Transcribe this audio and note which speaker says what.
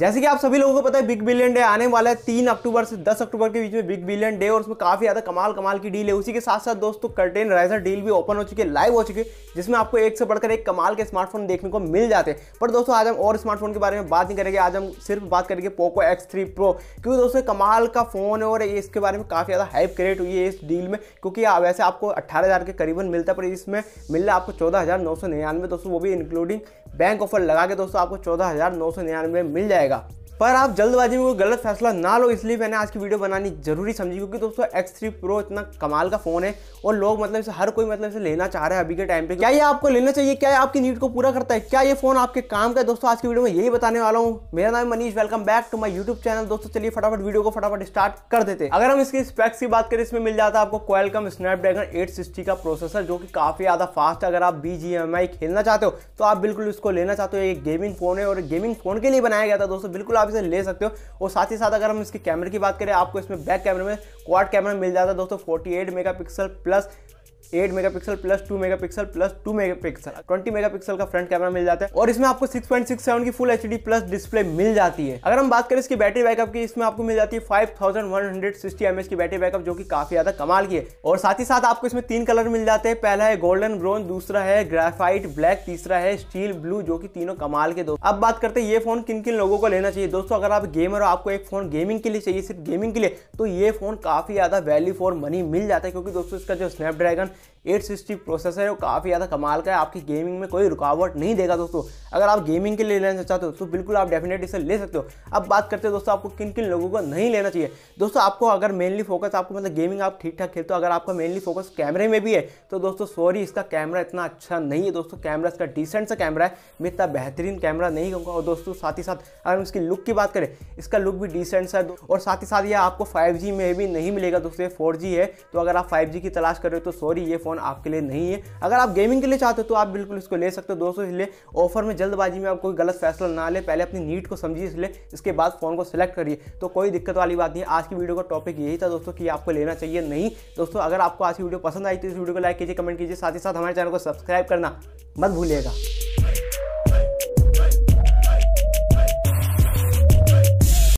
Speaker 1: जैसे कि आप सभी लोगों को पता है बिग बिलियन डे आने वाला है तीन अक्टूबर से दस अक्टूबर के बीच में बिग बिलियन डे और उसमें काफी ज्यादा कमाल कमाल की डील है उसी के साथ साथ दोस्तों कर्टेन राइजर डील भी ओपन हो चुकी है लाइव हो चुकी है जिसमें आपको एक से बढ़कर एक कमाल के स्मार्टफोन देखने को मिल जाते हैं पर दोस्तों आज हम और स्मार्टफोन के बारे में बात नहीं करेंगे आज हम सिर्फ बात करेंगे पोको एक्स थ्री प्रो क्योंकि दोस्तों कमाल का फोन है और इसके बारे में काफी ज्यादा हाइप क्रिएट हुई है इस डील में क्योंकि वैसे आपको अट्ठारह के करीबन मिलता है पर इसमें मिल रहा आपको चौदह दोस्तों वो भी इंक्लूडिंग बैंक ऑफर लगा के दोस्तों आपको चौदह मिल जाएगा entregar. पर आप जल्दबाजी में कोई गलत फैसला ना लो इसलिए मैंने आज की वीडियो बनानी जरूरी समझी क्योंकि दोस्तों एक्स थ्री प्रो इतना कमाल का फ़ोन है और लोग मतलब इसे हर कोई मतलब इसे लेना चाह रहे हैं अभी के टाइम पे क्या ये आपको लेना चाहिए क्या ये आपकी नीड को पूरा करता है क्या ये फ़ोन आपके काम का है दोस्तों आज की वीडियो में यही बताने वाला हूँ मेरा नाम Manish welcome back to my YouTube channel दोस्तों चलिए फटाफट वीडियो को फटाफट स्टार्ट कर देते हैं अगर हम इसकी स्पेक्स की बात करें इसमें मिल जाता है आपको क्वालकम स्नैपड्रैगन एट का प्रोसेसर जो कि काफ़ी ज़्यादा फास्ट अगर आप बी खेलना चाहते हो तो आप बिल्कुल इसको लेना चाहते हो ये गेमिंग फ़ोन है और गेमिंग फ़ोन के लिए बनाया गया था दोस्तों बिल्कुल आप आप इसे ले सकते हो और साथ ही साथ अगर हम इसकी कैमरे की बात करें आपको इसमें बैक कैमरे में क्वाड कैमरा मिल जाता है दोस्तों 48 megapixel plus 8 megapixel plus 2 megapixel plus 2 megapixel 20 megapixel का फ्रंट कैमरा मिल जाता है और इसमें आपको 6.67 की फुल एच प्लस डिस्प्ले मिल जाती है अगर हम बात करें इसकी बैटरी बैकअप की इसमें आपको मिल जाती है 5160 थाउजेंड की बैटरी बैकअप जो कि काफी ज्यादा कमाल की है और साथ ही साथ आपको इसमें तीन कलर मिल जाते हैं पहला है गोल्डन ब्रोन दूसरा है ग्रेफाइट ब्लैक तीसरा है स्टील ब्लू जो की तीनों कमाल के दो अब बात करते हैं ये फोन किन किन लोगों को लेना चाहिए दोस्तों अगर आप गेम और आपको एक फोन गेमिंग के लिए चाहिए सिर्फ गेमिंग के लिए तो ये फोन काफी ज्यादा वैल्यू फॉर मनी मिल जाता है क्योंकि दोस्तों इसका जो स्नैपड्रैगन एट सिक्सटी प्रोसेसर है वो काफ़ी ज़्यादा कमाल का है आपकी गेमिंग में कोई रुकावट नहीं देगा दोस्तों अगर आप गेमिंग के लिए लेना चाहते हो तो बिल्कुल आप डेफिनेटली इसे ले सकते हो अब बात करते हैं दोस्तों आपको किन किन लोगों को नहीं लेना चाहिए दोस्तों आपको अगर मेनली फोकस आपको मतलब गेमिंग आप ठीक ठाक खेलते हो अगर आपका मेनली फोकस कैमरे में भी है तो दोस्तों सॉरी इसका कैमरा इतना अच्छा नहीं है दोस्तों कैमरा इसका डिसेंट सा कैमरा है मैं इतना बेहतरीन कैमरा नहीं कहूँगा और दोस्तों साथ ही साथ अगर हम इसकी लुक की बात करें इसका लुक भी डिसेंट सा और साथ ही साथ ये आपको फाइव में भी नहीं मिलेगा दोस्तों ये फोर है तो अगर आप फाइव की तलाश कर रहे हो तो सॉरी सॉरी ये फ़ोन आपके लिए नहीं है अगर आप गेमिंग के लिए चाहते हो तो आप बिल्कुल इसको ले सकते हो दोस्तों इसलिए ऑफर में जल्दबाजी में आप कोई गलत फैसला ना ले पहले अपनी नीट को समझिए इसलिए इसके बाद फ़ोन को सिलेक्ट करिए तो कोई दिक्कत वाली बात नहीं आज की वीडियो का टॉपिक यही था दोस्तों कि आपको लेना चाहिए नहीं दोस्तों अगर आपको आज की वीडियो पसंद आई तो इस वीडियो को लाइक कीजिए कमेंट कीजिए साथ ही साथ हमारे चैनल को सब्सक्राइब करना मत भूलिएगा